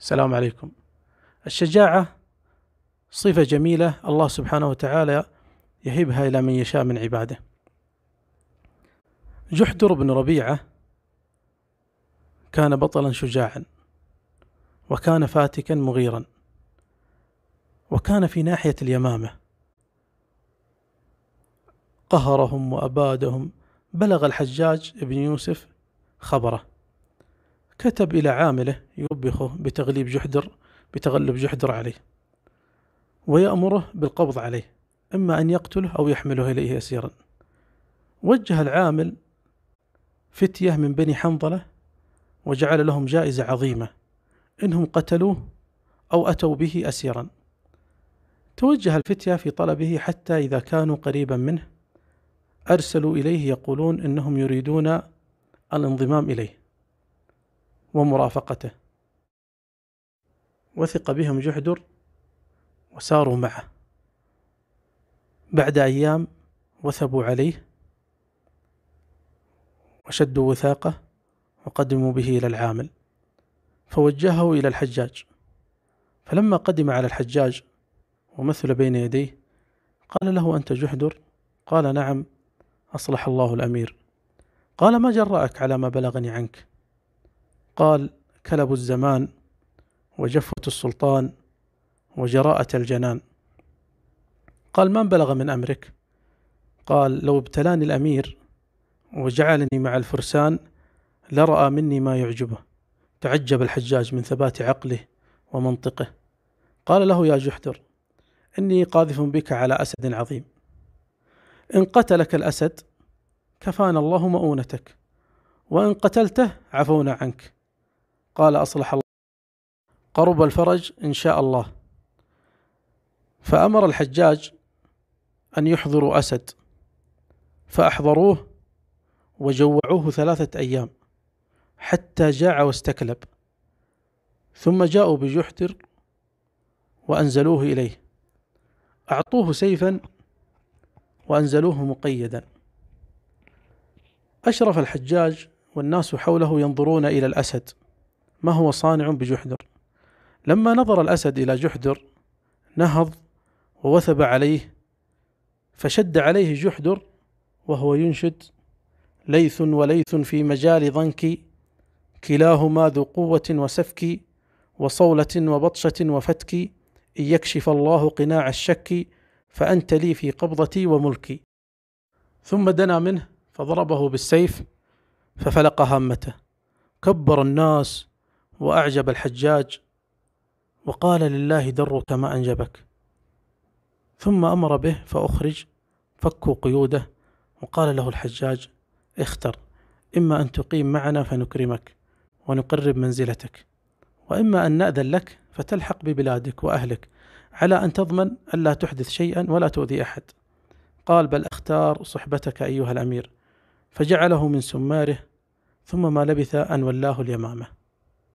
السلام عليكم. الشجاعة صفة جميلة الله سبحانه وتعالى يهبها إلى من يشاء من عباده. جحدر بن ربيعة كان بطلا شجاعا وكان فاتكا مغيرا وكان في ناحية اليمامة قهرهم وأبادهم بلغ الحجاج بن يوسف خبره كتب إلى عامله يوبخه بتغليب جحدر بتغلب جحدر عليه ويأمره بالقبض عليه إما أن يقتله أو يحمله إليه أسيرا وجه العامل فتية من بني حنظلة وجعل لهم جائزة عظيمة إنهم قتلوه أو أتوا به أسيرا توجه الفتية في طلبه حتى إذا كانوا قريبا منه أرسلوا إليه يقولون إنهم يريدون الانضمام إليه ومرافقته وثق بهم جحدر وساروا معه بعد أيام وثبوا عليه وشدوا وثاقه وقدموا به إلى العامل فوجهه إلى الحجاج فلما قدم على الحجاج ومثل بين يديه قال له أنت جحدر قال نعم أصلح الله الأمير قال ما جرأك على ما بلغني عنك قال كلب الزمان وجفة السلطان وجراءة الجنان قال من بلغ من أمرك قال لو ابتلاني الأمير وجعلني مع الفرسان لرأى مني ما يعجبه تعجب الحجاج من ثبات عقله ومنطقه قال له يا جحدر إني قاذف بك على أسد عظيم إن قتلك الأسد كفانا الله مؤونتك وإن قتلته عفونا عنك قال أصلح الله قرب الفرج إن شاء الله فأمر الحجاج أن يحضروا أسد فأحضروه وجوعوه ثلاثة أيام حتى جاع واستكلب ثم جاءوا بجحتر وأنزلوه إليه أعطوه سيفا وأنزلوه مقيدا أشرف الحجاج والناس حوله ينظرون إلى الأسد ما هو صانع بجحدر لما نظر الأسد إلى جحدر نهض ووثب عليه فشد عليه جحدر وهو ينشد ليث وليث في مجال ضنك كلاهما ذو قوة وسفك وصولة وبطشة وفتك إن يكشف الله قناع الشك فأنت لي في قبضتي وملكي ثم دنا منه فضربه بالسيف ففلق هامته كبر الناس وأعجب الحجاج وقال لله درك ما أنجبك ثم أمر به فأخرج فكوا قيوده وقال له الحجاج اختر إما أن تقيم معنا فنكرمك ونقرب منزلتك وإما أن نأذن لك فتلحق ببلادك وأهلك على أن تضمن ألا تحدث شيئا ولا تؤذي أحد قال بل اختار صحبتك أيها الأمير فجعله من سماره ثم ما لبث أن ولاه اليمامه